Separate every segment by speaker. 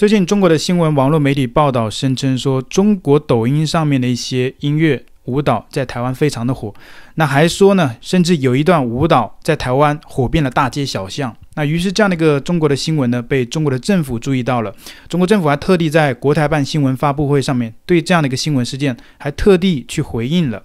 Speaker 1: 最近中国的新闻网络媒体报道声称说，中国抖音上面的一些音乐舞蹈在台湾非常的火，那还说呢，甚至有一段舞蹈在台湾火遍了大街小巷。那于是这样的一个中国的新闻呢，被中国的政府注意到了。中国政府还特地在国台办新闻发布会上面对这样的一个新闻事件，还特地去回应了。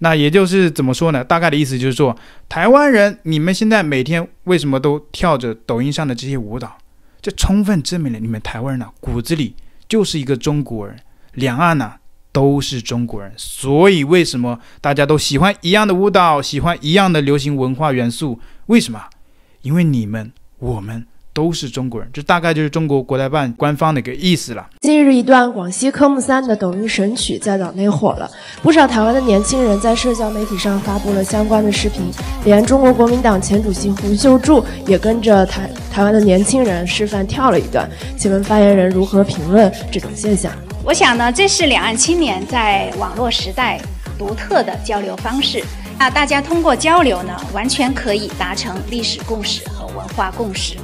Speaker 1: 那也就是怎么说呢？大概的意思就是说，台湾人，你们现在每天为什么都跳着抖音上的这些舞蹈？这充分证明了你们台湾人呢，骨子里就是一个中国人，两岸呢都是中国人，所以为什么大家都喜欢一样的舞蹈，喜欢一样的流行文化元素？为什么？因为你们，我们。都是中国人，这大概就是中国国台办官方的一个意思了。近日，一段广西科目三的抖音神曲在岛内火了，不少台湾的年轻人在社交媒体上发布了相关的视频，连中国国民党前主席洪秀柱也跟着台台湾的年轻人示范跳了一段。请问发言人如何评论这种现象？我想呢，这是两岸青年在网络时代独特的交流方式。那大家通过交流呢，完全可以达成历史共识和文化共识。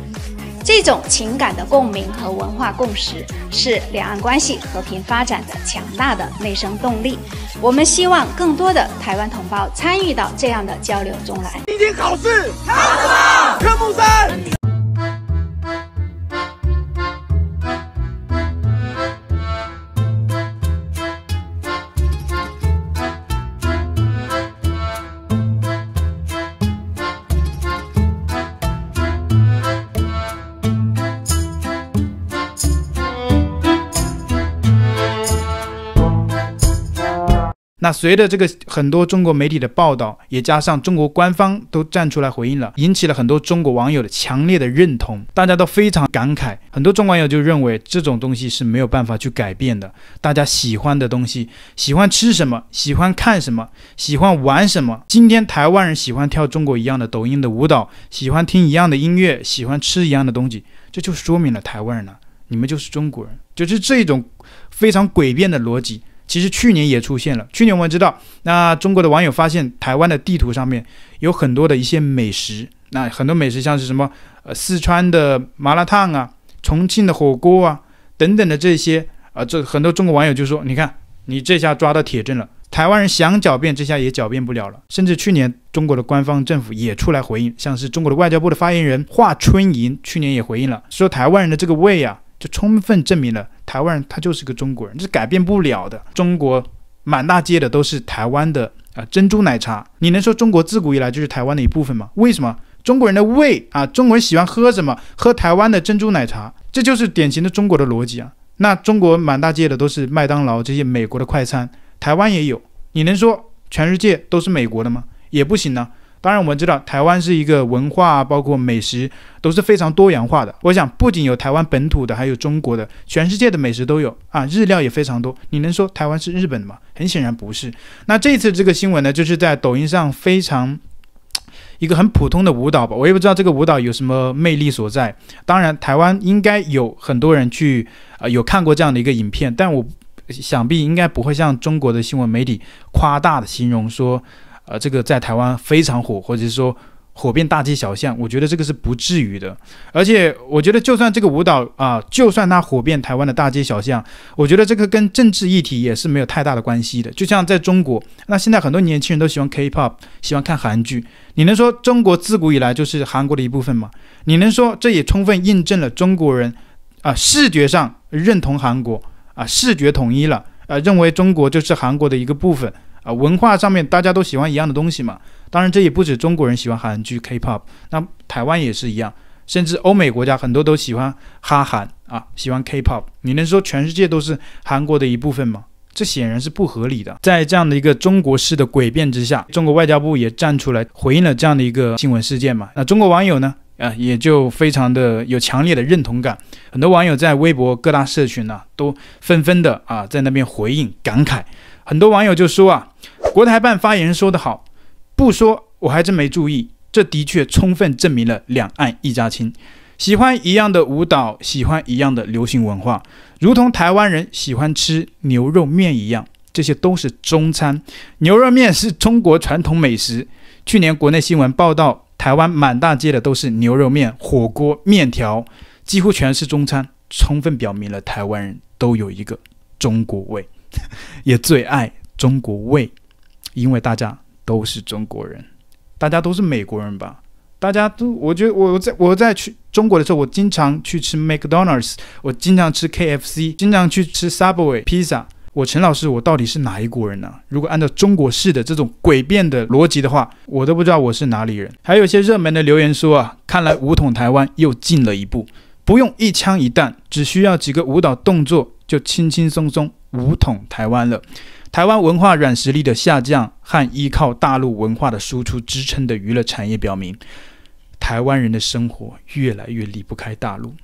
Speaker 1: 这种情感的共鸣和文化共识，是两岸关系和平发展的强大的内生动力。我们希望更多的台湾同胞参与到这样的交流中来。今天考试，科目三。那随着这个很多中国媒体的报道，也加上中国官方都站出来回应了，引起了很多中国网友的强烈的认同，大家都非常感慨。很多中国网友就认为这种东西是没有办法去改变的。大家喜欢的东西，喜欢吃什么，喜欢看什么，喜欢玩什么。今天台湾人喜欢跳中国一样的抖音的舞蹈，喜欢听一样的音乐，喜欢吃一样的东西，这就说明了台湾人呢，你们就是中国人，就是这种非常诡辩的逻辑。其实去年也出现了。去年我们知道，那中国的网友发现台湾的地图上面有很多的一些美食，那很多美食像是什么呃四川的麻辣烫啊、重庆的火锅啊等等的这些啊，这很多中国网友就说，你看你这下抓到铁证了，台湾人想狡辩，这下也狡辩不了了。甚至去年中国的官方政府也出来回应，像是中国的外交部的发言人华春莹去年也回应了，说台湾人的这个胃啊，就充分证明了。台湾人他就是个中国人，这是改变不了的。中国满大街的都是台湾的啊珍珠奶茶，你能说中国自古以来就是台湾的一部分吗？为什么中国人的胃啊，中国人喜欢喝什么？喝台湾的珍珠奶茶，这就是典型的中国的逻辑啊。那中国满大街的都是麦当劳这些美国的快餐，台湾也有，你能说全世界都是美国的吗？也不行呢。当然，我们知道台湾是一个文化，包括美食都是非常多元化的。我想，不仅有台湾本土的，还有中国的，全世界的美食都有啊。日料也非常多。你能说台湾是日本的吗？很显然不是。那这次这个新闻呢，就是在抖音上非常一个很普通的舞蹈吧。我也不知道这个舞蹈有什么魅力所在。当然，台湾应该有很多人去啊，有看过这样的一个影片，但我想必应该不会像中国的新闻媒体夸大的形容说。呃，这个在台湾非常火，或者是说火遍大街小巷，我觉得这个是不至于的。而且我觉得，就算这个舞蹈啊，就算它火遍台湾的大街小巷，我觉得这个跟政治议题也是没有太大的关系的。就像在中国，那现在很多年轻人都喜欢 K-pop，喜欢看韩剧，你能说中国自古以来就是韩国的一部分吗？你能说这也充分印证了中国人，啊，视觉上认同韩国，啊，视觉统一了，呃，认为中国就是韩国的一个部分。啊，文化上面大家都喜欢一样的东西嘛，当然这也不止中国人喜欢韩剧、K-pop，那台湾也是一样，甚至欧美国家很多都喜欢哈韩啊，喜欢 K-pop。你能说全世界都是韩国的一部分吗？这显然是不合理的。在这样的一个中国式的诡辩之下，中国外交部也站出来回应了这样的一个新闻事件嘛。那中国网友呢，啊，也就非常的有强烈的认同感，很多网友在微博各大社群呢都纷纷的啊在那边回应感慨，很多网友就说啊。国台办发言人说得好，不说我还真没注意，这的确充分证明了两岸一家亲，喜欢一样的舞蹈，喜欢一样的流行文化，如同台湾人喜欢吃牛肉面一样，这些都是中餐。牛肉面是中国传统美食。去年国内新闻报道，台湾满大街的都是牛肉面、火锅、面条，几乎全是中餐，充分表明了台湾人都有一个中国味，也最爱中国味。因为大家都是中国人，大家都是美国人吧？大家都，我觉得我在我在去中国的时候，我经常去吃 McDonald's，我经常吃 KFC，经常去吃 Subway Pizza。我陈老师，我到底是哪一国人呢？如果按照中国式的这种诡辩的逻辑的话，我都不知道我是哪里人。还有一些热门的留言说啊，看来五统台湾又进了一步。不用一枪一弹，只需要几个舞蹈动作，就轻轻松松武统台湾了。台湾文化软实力的下降和依靠大陆文化的输出支撑的娱乐产业表明，台湾人的生活越来越离不开大陆。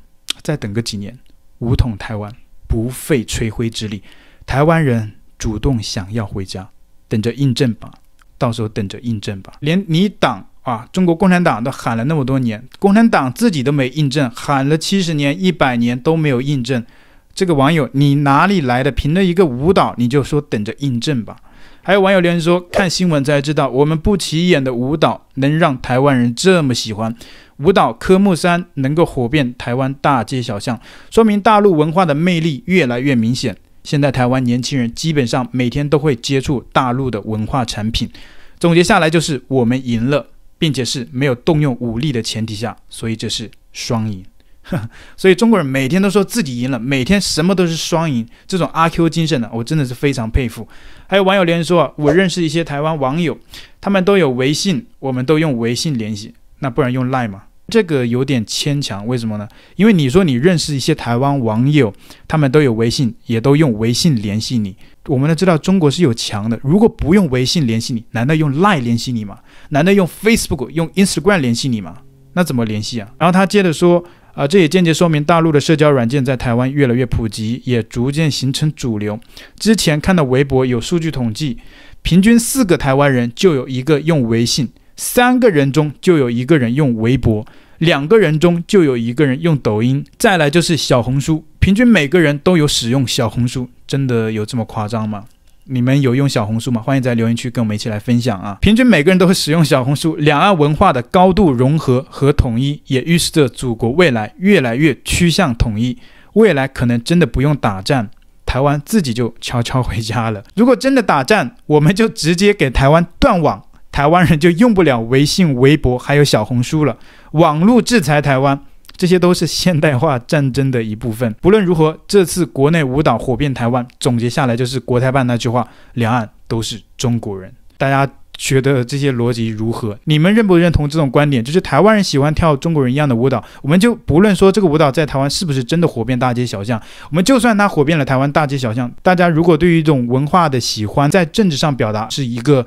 Speaker 1: 再等个几年，武统台湾不费吹灰之力。台湾人主动想要回家，等着印证吧。到时候等着印证吧。连你党。啊！中国共产党都喊了那么多年，共产党自己都没印证，喊了七十年、一百年都没有印证。这个网友，你哪里来的评论一个舞蹈，你就说等着印证吧？还有网友留言说，看新闻才知道，我们不起眼的舞蹈能让台湾人这么喜欢，舞蹈科目三能够火遍台湾大街小巷，说明大陆文化的魅力越来越明显。现在台湾年轻人基本上每天都会接触大陆的文化产品。总结下来就是，我们赢了。并且是没有动用武力的前提下，所以这是双赢。所以中国人每天都说自己赢了，每天什么都是双赢，这种阿 Q 精神呢，我真的是非常佩服。还有网友留言说我认识一些台湾网友，他们都有微信，我们都用微信联系，那不然用 line 嘛？这个有点牵强，为什么呢？因为你说你认识一些台湾网友，他们都有微信，也都用微信联系你。我们都知道中国是有强的，如果不用微信联系你，难道用 Line 联系你吗？难道用 Facebook、用 Instagram 联系你吗？那怎么联系啊？然后他接着说，啊，这也间接说明大陆的社交软件在台湾越来越普及，也逐渐形成主流。之前看到微博有数据统计，平均四个台湾人就有一个用微信，三个人中就有一个人用微博。两个人中就有一个人用抖音，再来就是小红书，平均每个人都有使用小红书，真的有这么夸张吗？你们有用小红书吗？欢迎在留言区跟我们一起来分享啊！平均每个人都会使用小红书，两岸文化的高度融合和统一，也预示着祖国未来越来越趋向统一，未来可能真的不用打战，台湾自己就悄悄回家了。如果真的打战，我们就直接给台湾断网。台湾人就用不了微信、微博，还有小红书了。网络制裁台湾，这些都是现代化战争的一部分。不论如何，这次国内舞蹈火遍台湾，总结下来就是国台办那句话：两岸都是中国人。大家觉得这些逻辑如何？你们认不认同这种观点？就是台湾人喜欢跳中国人一样的舞蹈，我们就不论说这个舞蹈在台湾是不是真的火遍大街小巷。我们就算它火遍了台湾大街小巷，大家如果对于一种文化的喜欢，在政治上表达是一个。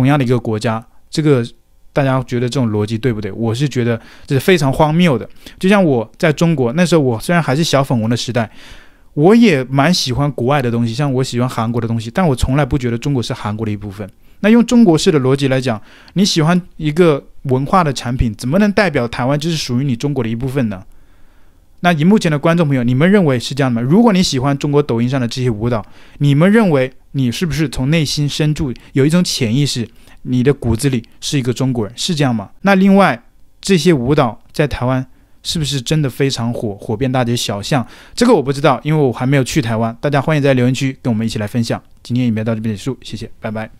Speaker 1: 同样的一个国家，这个大家觉得这种逻辑对不对？我是觉得这是非常荒谬的。就像我在中国那时候，我虽然还是小粉红的时代，我也蛮喜欢国外的东西，像我喜欢韩国的东西，但我从来不觉得中国是韩国的一部分。那用中国式的逻辑来讲，你喜欢一个文化的产品，怎么能代表台湾就是属于你中国的一部分呢？那你目前的观众朋友，你们认为是这样的吗？如果你喜欢中国抖音上的这些舞蹈，你们认为你是不是从内心深处有一种潜意识，你的骨子里是一个中国人，是这样吗？那另外这些舞蹈在台湾是不是真的非常火，火遍大街小巷？这个我不知道，因为我还没有去台湾。大家欢迎在留言区跟我们一起来分享。今天影片到这边结束，谢谢，拜拜。